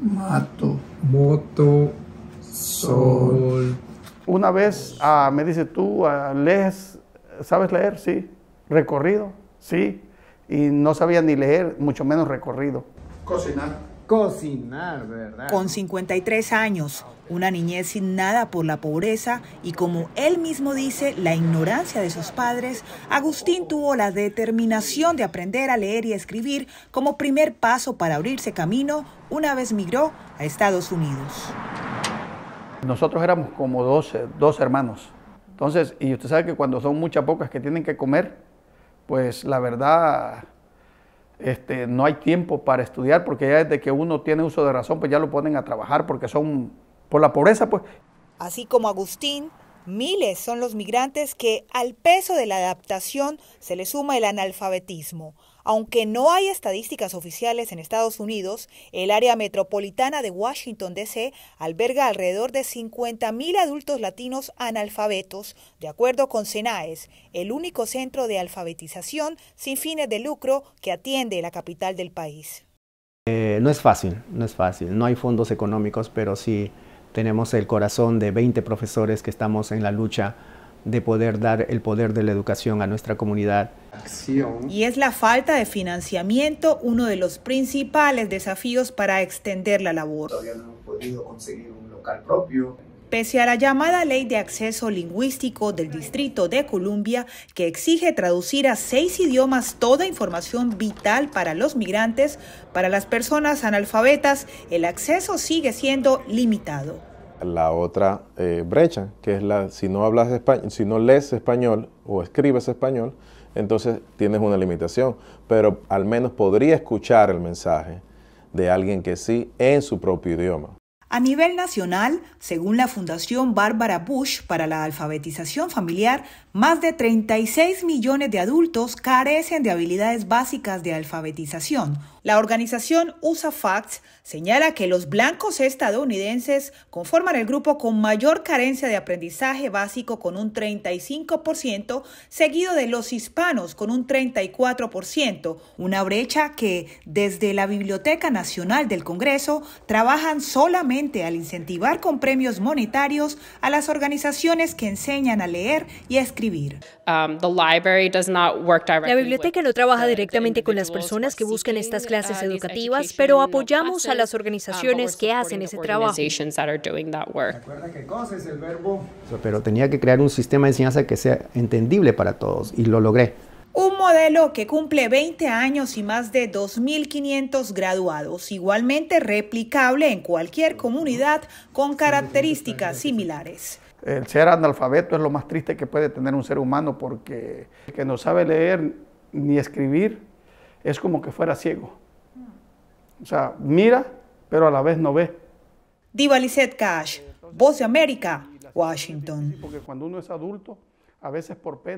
mato, moto, sol. Una vez ah, me dice, tú les ah, lees, ¿sabes leer? Sí. Recorrido, sí. Y no sabía ni leer, mucho menos recorrido. Cocinar. Cocinar, ¿verdad? Con 53 años, una niñez sin nada por la pobreza y como él mismo dice, la ignorancia de sus padres, Agustín tuvo la determinación de aprender a leer y escribir como primer paso para abrirse camino una vez migró a Estados Unidos. Nosotros éramos como dos, dos hermanos. Entonces, y usted sabe que cuando son muchas pocas que tienen que comer, pues la verdad este, no hay tiempo para estudiar porque ya desde que uno tiene uso de razón, pues ya lo ponen a trabajar porque son por la pobreza, pues. Así como Agustín, miles son los migrantes que al peso de la adaptación se le suma el analfabetismo. Aunque no hay estadísticas oficiales en Estados Unidos, el área metropolitana de Washington, D.C. alberga alrededor de 50.000 adultos latinos analfabetos, de acuerdo con SENAES, el único centro de alfabetización sin fines de lucro que atiende la capital del país. Eh, no es fácil, no es fácil. No hay fondos económicos, pero sí tenemos el corazón de 20 profesores que estamos en la lucha de poder dar el poder de la educación a nuestra comunidad. Y es la falta de financiamiento uno de los principales desafíos para extender la labor. Todavía no hemos podido conseguir un local propio. Pese a la llamada Ley de Acceso Lingüístico del Distrito de Columbia, que exige traducir a seis idiomas toda información vital para los migrantes, para las personas analfabetas el acceso sigue siendo limitado la otra eh, brecha, que es la si no hablas español, si no lees español o escribes español, entonces tienes una limitación, pero al menos podría escuchar el mensaje de alguien que sí en su propio idioma. A nivel nacional, según la Fundación Barbara Bush para la Alfabetización Familiar, más de 36 millones de adultos carecen de habilidades básicas de alfabetización la organización USA Facts señala que los blancos estadounidenses conforman el grupo con mayor carencia de aprendizaje básico con un 35%, seguido de los hispanos con un 34%, una brecha que desde la Biblioteca Nacional del Congreso trabajan solamente al incentivar con premios monetarios a las organizaciones que enseñan a leer y a escribir. Um, la biblioteca no trabaja directamente con las personas que buscan estas clases educativas, pero apoyamos a las uh, organizaciones que hacen ese trabajo. Pero tenía que crear un sistema de enseñanza que sea entendible para todos y lo logré. Un modelo que cumple 20 años y más de 2.500 graduados, igualmente replicable en cualquier comunidad con características similares. El ser analfabeto es lo más triste que puede tener un ser humano porque el que no sabe leer ni escribir es como que fuera ciego. O sea, mira, pero a la vez no ve. Diva Lizette Cash, Voz de América, Washington. Porque cuando uno es adulto, a veces por pena.